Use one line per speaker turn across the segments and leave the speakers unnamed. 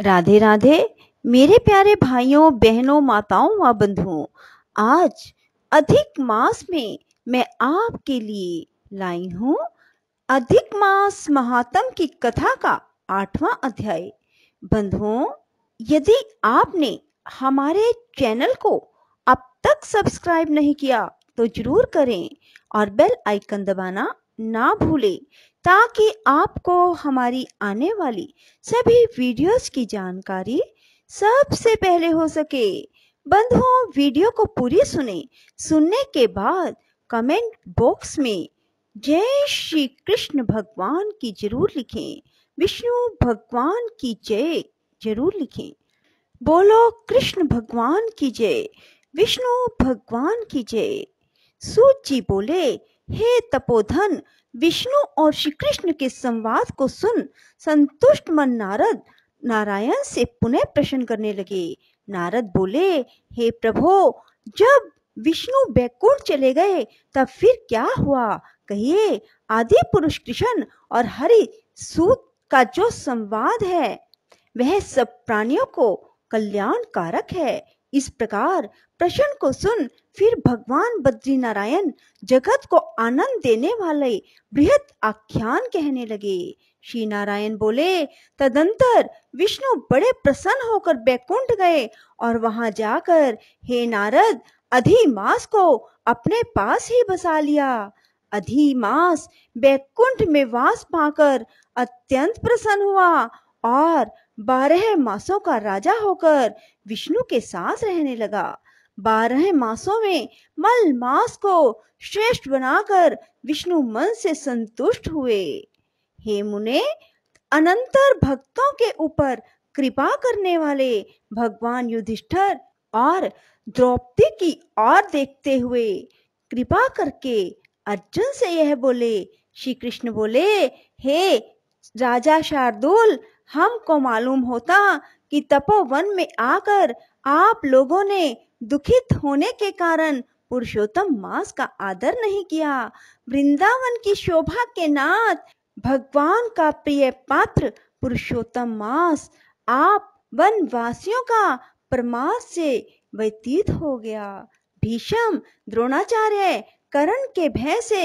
राधे राधे मेरे प्यारे भाइयों बहनों माताओं व बंधुओं आज अधिक मास में मैं आपके लिए लाई हूँ अधिक मास महात्म की कथा का आठवां अध्याय बंधुओं यदि आपने हमारे चैनल को अब तक सब्सक्राइब नहीं किया तो जरूर करें और बेल आइकन दबाना ना भूलें ताकि आपको हमारी आने वाली सभी वीडियोस की जानकारी सबसे पहले हो सके बंधुओं वीडियो को पूरी सुने सुनने के बाद कमेंट बॉक्स में जय श्री कृष्ण भगवान की जरूर लिखें विष्णु भगवान की जय जरूर लिखें बोलो कृष्ण भगवान की जय विष्णु भगवान की जय सूची जी बोले हे तपोधन विष्णु और श्री कृष्ण के संवाद को सुन संतुष्ट मन नारद नारायण से पुनः प्रश्न करने लगे नारद बोले हे प्रभो जब विष्णु बैकुंठ चले गए तब फिर क्या हुआ कहिए आदि पुरुष कृष्ण और हरि सूत का जो संवाद है वह सब प्राणियों को कल्याणकारक है इस प्रकार प्रश्न को सुन फिर भगवान बद्री नारायण जगत को आनंद देने वाले बृहद आख्यान कहने लगे श्री नारायण बोले तदंतर विष्णु बड़े प्रसन्न होकर बैकुंठ गए और वहां जाकर हे नारद अधिमास को अपने पास ही बसा लिया अधिमास बैकुंठ में वास पाकर अत्यंत प्रसन्न हुआ और बारह मासों का राजा होकर विष्णु के साथ रहने लगा बारह मासों में मल मास को श्रेष्ठ बनाकर विष्णु मन से संतुष्ट हुए हे मुने अनंतर भक्तों के ऊपर कृपा करने वाले भगवान युधिष्ठर और द्रौपदी की ओर देखते हुए कृपा करके अर्जुन से यह बोले श्री कृष्ण बोले हे राजा शार्दुल हमको मालूम होता कि तपोवन में आकर आप लोगों ने दुखित होने के कारण पुरुषोत्तम मास का आदर नहीं किया वृंदावन की शोभा के नाथ भगवान का प्रिय पात्र पुरुषोत्तम मास आप वन वासियों का परमास से व्यतीत हो गया भीषम द्रोणाचार्य करण के भय से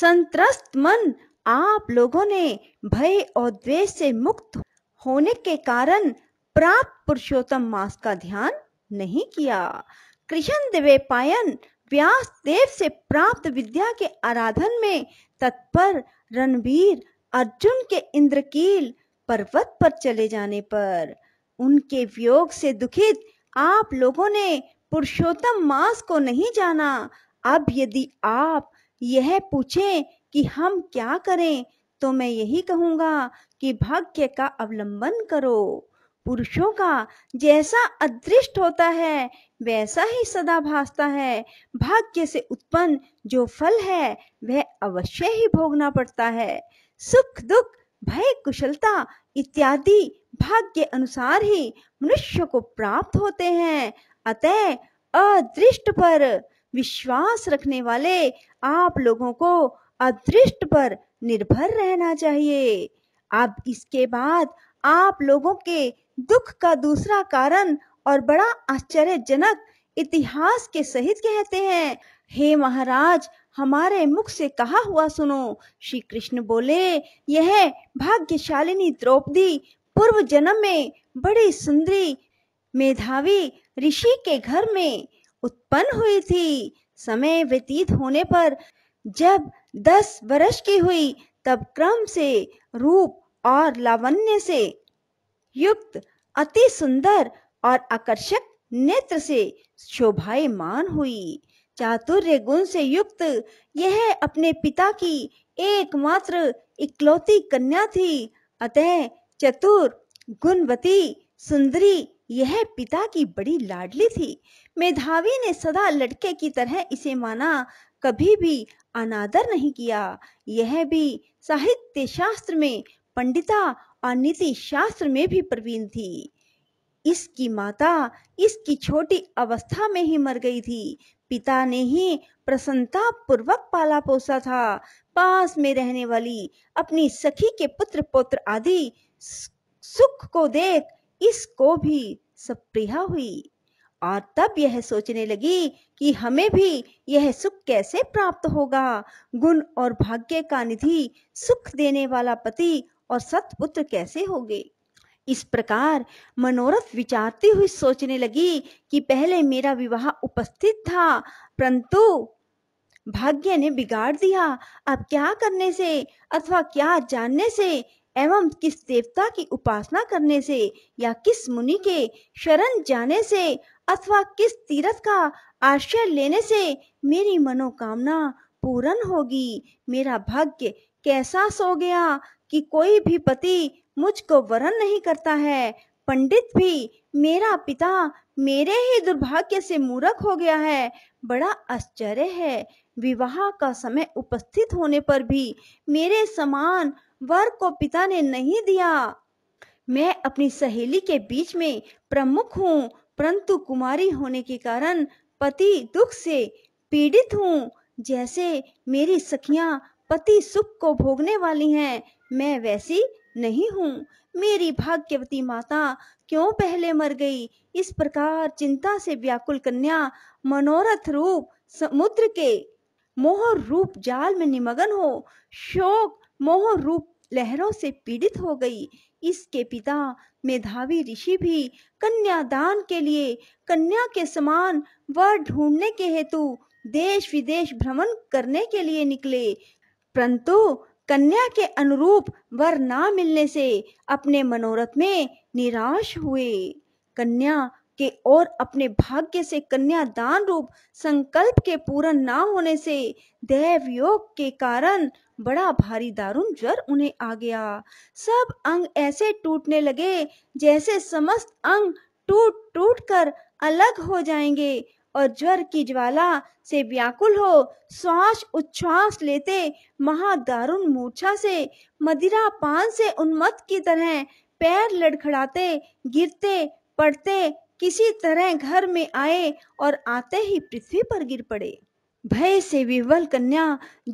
संतरस्त मन आप लोगों ने भय और द्वेष से मुक्त होने के कारण प्राप्त पुरुषोत्तम मास का ध्यान नहीं किया कृष्ण देवे पायन व्यास देव से प्राप्त विद्या के आराधन में तत्पर रणवीर अर्जुन के इंद्रकील पर्वत पर चले जाने पर उनके वियोग से दुखित आप लोगों ने पुरुषोत्तम मास को नहीं जाना अब यदि आप यह पूछें कि हम क्या करें तो मैं यही कहूंगा कि भाग्य का अवलंबन करो पुरुषों का जैसा अदृष्ट होता है वैसा ही सदा भासता है भाग्य से उत्पन्न जो फल है वह अवश्य ही भोगना पड़ता है सुख दुख भय कुशलता इत्यादि भाग्य अनुसार ही मनुष्य को प्राप्त होते हैं अतः अदृष्ट पर विश्वास रखने वाले आप लोगों को अदृष्ट पर निर्भर रहना चाहिए अब इसके बाद आप लोगों के दुख का दूसरा कारण और बड़ा आश्चर्यजनक इतिहास के सहित कहते हैं हे महाराज हमारे मुख से कहा हुआ सुनो श्री कृष्ण बोले यह भाग्यशालिनी द्रौपदी पूर्व जन्म में बड़ी सुंदरी मेधावी ऋषि के घर में उत्पन्न हुई थी समय व्यतीत होने पर जब दस वर्ष की हुई तब क्रम से रूप और लावण्य से युक्त अति सुंदर और आकर्षक नेत्र से शोभायमान हुई चातुर्य गुण से युक्त यह अपने पिता की एकमात्र इकलौती कन्या थी अतः चतुर गुणवती सुंदरी यह पिता की बड़ी लाडली थी मेधावी ने सदा लड़के की तरह इसे माना कभी भी अनादर नहीं किया यह भी साहित्य शास्त्र में पंडिता और नीति शास्त्र में भी प्रवीण थी इसकी माता इसकी छोटी अवस्था में ही मर गई थी पिता ने ही प्रसन्नता पूर्वक पाला पोसा था पास में रहने वाली अपनी सखी के पुत्र पुत्र आदि सुख को देख इसको भी सप्रिया हुई और तब यह सोचने लगी कि हमें भी यह सुख कैसे प्राप्त होगा गुण और भाग्य का निधि सुख देने वाला पति और सतपुत्र कैसे होगे इस प्रकार मनोरथ विचारती हुई सोचने लगी कि पहले मेरा विवाह उपस्थित था परंतु भाग्य ने बिगाड़ दिया अब क्या करने से अथवा क्या जानने से एवं किस देवता की उपासना करने से या किस मुनि के शरण जाने से अथवा किस तीर्थ का आश्रय लेने से मेरी मनोकामना पूर्ण होगी मेरा भाग्य कैसा सो गया कि कोई भी पति मुझको वरण नहीं करता है पंडित भी मेरा पिता मेरे ही दुर्भाग्य से मूर्ख हो गया है बड़ा आश्चर्य है विवाह का समय उपस्थित होने पर भी मेरे समान वर को पिता ने नहीं दिया मैं अपनी सहेली के बीच में प्रमुख हूँ परंतु कुमारी होने के कारण पति दुख से पीड़ित हूँ जैसे मेरी सखियाँ पति सुख को भोगने वाली हैं मैं वैसी नहीं हूँ मेरी भाग्यवती माता क्यों पहले मर गई इस प्रकार चिंता से व्याकुल कन्या मनोरथ रूप समुद्र के मोह रूप जाल में निमग्न हो शोक मोह रूप लहरों से पीड़ित हो गई इसके पिता मेधावी ऋषि भी कन्यादान के लिए कन्या के समान वर ढूंढने के हेतु देश विदेश भ्रमण करने के लिए निकले परंतु कन्या के अनुरूप वर ना मिलने से अपने मनोरथ में निराश हुए कन्या के और अपने भाग्य से कन्या दान रूप संकल्प के पूर्ण ना होने से देव योग के कारण बड़ा भारी दारुण ज्वर उन्हें आ गया सब अंग ऐसे टूटने लगे जैसे समस्त अंग टूट टूट कर अलग हो जाएंगे और ज्वर की ज्वाला से व्याकुल हो श्वास उच्छ्वास लेते महादारुण मूर्छा से मदिरा पान से उन्मत्त की तरह पैर लड़खड़ाते गिरते पड़ते किसी तरह घर में आए और आते ही पृथ्वी पर गिर पड़े भय से विवल कन्या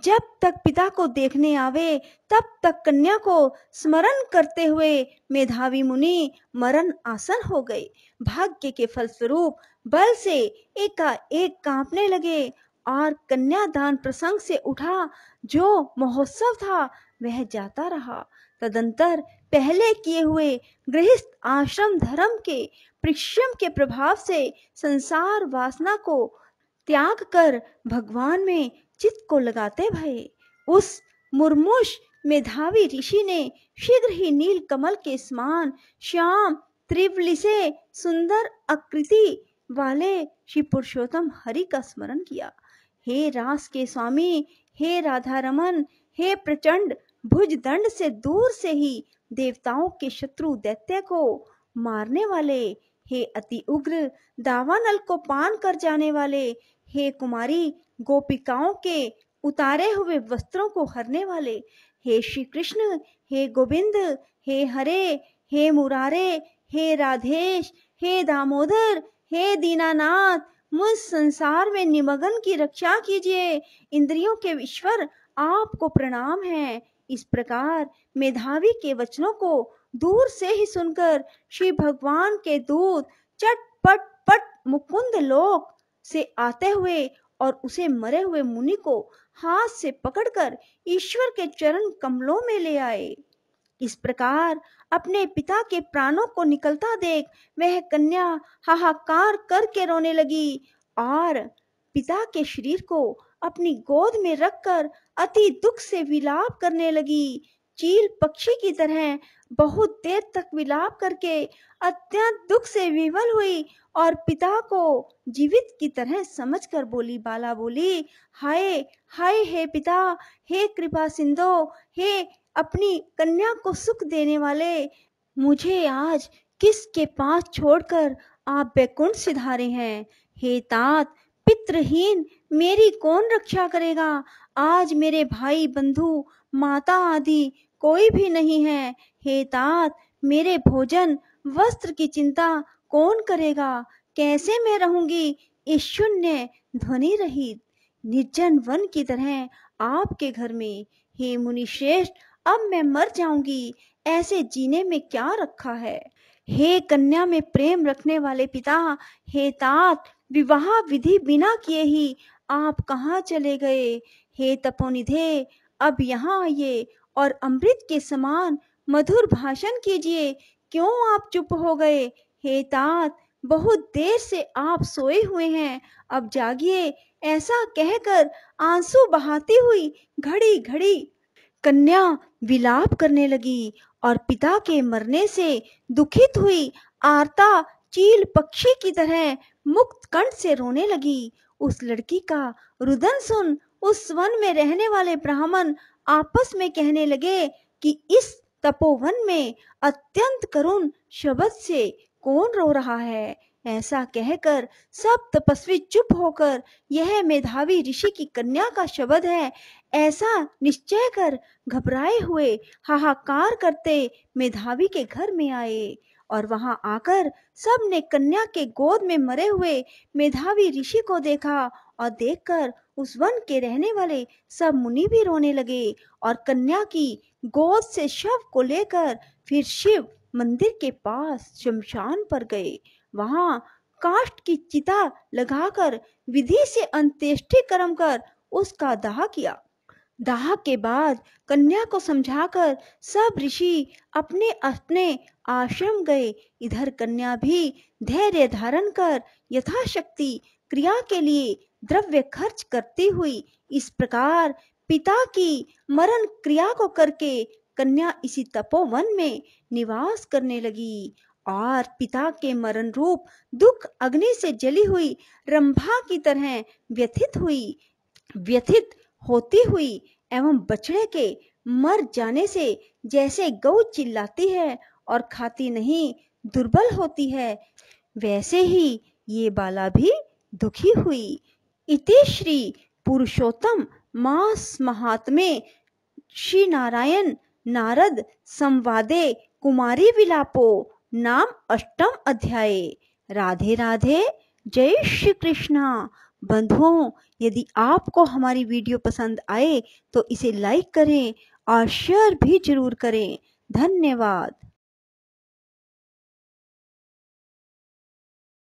जब तक पिता को देखने आवे तब तक कन्या को स्मरण करते हुए मेधावी मुनि मरण आसन हो गए भाग्य के फलस्वरूप बल से एकाएक कांपने लगे और दान प्रसंग से उठा जो महोत्सव था वह जाता रहा तदंतर पहले किए हुए गृहस्थ आश्रम धर्म के परिश्रम के प्रभाव से संसार वासना को त्याग कर भगवान में चित को लगाते भय उस मुर्मुश मेधावी ऋषि ने शीघ्र ही नील कमल के समान श्याम त्रिवली से सुंदर आकृति वाले श्री पुरुषोत्तम हरि का स्मरण किया हे रास के स्वामी हे राधा रमन हे प्रचंड भुज दंड से दूर से ही देवताओं के शत्रु दैत्य को मारने वाले हे अति उग्र दावानल को पान कर जाने वाले हे कुमारी गोपिकाओं के उतारे हुए वस्त्रों को हरने वाले हे श्री कृष्ण हे गोविंद हे हरे हे मुरारे हे राधेश हे दामोदर हे दीनानाथ मुझ संसार में निमगन की रक्षा कीजिए इंद्रियों के ईश्वर आपको प्रणाम है इस प्रकार मेधावी के वचनों को दूर से ही सुनकर श्री भगवान के दूत चटपट पट मुकुंद लोक से आते हुए और उसे मरे हुए मुनि को हाथ से पकड़कर ईश्वर के चरण कमलों में ले आए इस प्रकार अपने पिता के प्राणों को निकलता देख वह कन्या हाहाकार करके रोने लगी और पिता के शरीर को अपनी गोद में रखकर अति दुख से विलाप करने लगी चील पक्षी की तरह बहुत देर तक विलाप करके अत्यंत दुख से विवल हुई और पिता को जीवित की तरह समझकर बोली बाला बोली हाय हाय हे पिता हे कृपा सिंधो हे अपनी कन्या को सुख देने वाले मुझे आज किसके पास छोड़कर आप बैकुंठ सिधारे हैं हे तात पितृहीन मेरी कौन रक्षा करेगा आज मेरे भाई बंधु माता आदि कोई भी नहीं है हे तात मेरे भोजन वस्त्र की चिंता कौन करेगा कैसे मैं रहूंगी इस शून्य ध्वनि रहित निर्जन वन की तरह आपके घर में हे मुनि श्रेष्ठ अब मैं मर जाऊंगी ऐसे जीने में क्या रखा है हे कन्या में प्रेम रखने वाले पिता हे तात विवाह विधि बिना किए ही आप कहाँ चले गए हे तपोनिधे अब यहाँ आइए और अमृत के समान मधुर भाषण कीजिए क्यों आप चुप हो गए हे तात बहुत देर से आप सोए हुए हैं अब जागिए ऐसा कहकर आंसू बहाती हुई घड़ी घड़ी कन्या विलाप करने लगी और पिता के मरने से दुखित हुई आरता चील पक्षी की तरह मुक्त कंठ से रोने लगी उस लड़की का रुदन सुन उस वन में रहने वाले ब्राह्मण आपस में कहने लगे कि इस तपोवन में अत्यंत करुण शब्द से कौन रो रहा है ऐसा कहकर सब तपस्वी चुप होकर यह मेधावी ऋषि की कन्या का शब्द है ऐसा निश्चय कर घबराए हुए हाहाकार करते मेधावी के घर में आए और वहां आकर सब ने कन्या के गोद में मरे हुए मेधावी ऋषि को देखा और देखकर उस वन के रहने वाले सब मुनि भी रोने लगे और कन्या की गोद से शव को लेकर फिर शिव मंदिर के पास शमशान पर गए वहां काष्ट की चिता लगाकर विधि से अंत्येष्टि कर्म कर उसका दाह किया दाह के बाद कन्या को समझाकर सब ऋषि अपने अपने आश्रम गए इधर कन्या भी धैर्य धारण कर यथाशक्ति क्रिया के लिए द्रव्य खर्च करती हुई इस प्रकार पिता की मरण क्रिया को करके कन्या इसी तपोवन में निवास करने लगी और पिता के मरण रूप दुख अग्नि से जली हुई रंभा की तरह व्यथित हुई व्यथित होती हुई एवं बछड़े के मर जाने से जैसे गौ चिल्लाती है और खाती नहीं दुर्बल होती है वैसे ही ये बाला भी दुखी हुई इति श्री पुरुषोत्तम मास महात्मे श्री नारायण नारद संवादे कुमारी विलापो नाम अष्टम अध्याय राधे राधे जय श्री कृष्णा बंधुओं यदि आपको हमारी वीडियो पसंद आए तो इसे लाइक करें और शेयर भी जरूर करें धन्यवाद